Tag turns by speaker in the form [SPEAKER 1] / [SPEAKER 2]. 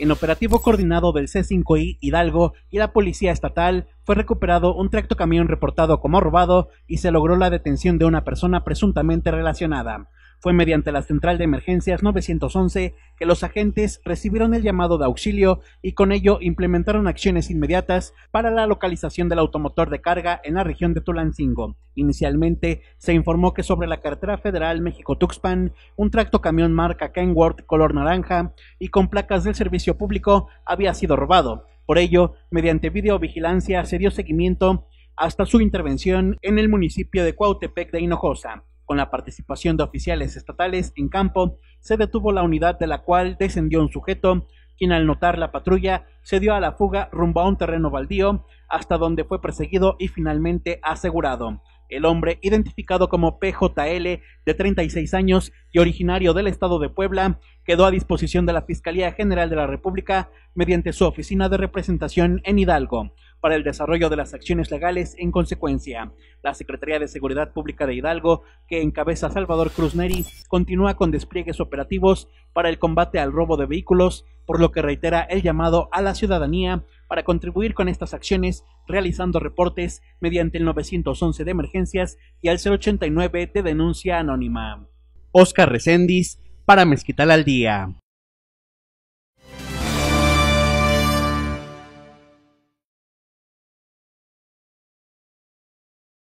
[SPEAKER 1] En operativo coordinado del C5I Hidalgo y la Policía Estatal, fue recuperado un tractocamión reportado como robado y se logró la detención de una persona presuntamente relacionada. Fue mediante la central de emergencias 911 que los agentes recibieron el llamado de auxilio y con ello implementaron acciones inmediatas para la localización del automotor de carga en la región de Tulancingo. Inicialmente se informó que sobre la carretera federal México-Tuxpan, un tracto camión marca Kenworth color naranja y con placas del servicio público había sido robado. Por ello, mediante videovigilancia se dio seguimiento hasta su intervención en el municipio de Cuautepec de Hinojosa. Con la participación de oficiales estatales en campo, se detuvo la unidad de la cual descendió un sujeto, quien al notar la patrulla se dio a la fuga rumbo a un terreno baldío, hasta donde fue perseguido y finalmente asegurado. El hombre, identificado como PJL, de 36 años y originario del estado de Puebla, quedó a disposición de la Fiscalía General de la República mediante su oficina de representación en Hidalgo para el desarrollo de las acciones legales en consecuencia. La Secretaría de Seguridad Pública de Hidalgo, que encabeza Salvador Cruz Neri, continúa con despliegues operativos para el combate al robo de vehículos, por lo que reitera el llamado a la ciudadanía para contribuir con estas acciones realizando reportes mediante el 911 de emergencias y al 089 de denuncia anónima. Oscar Recendis para Mezquital al Día.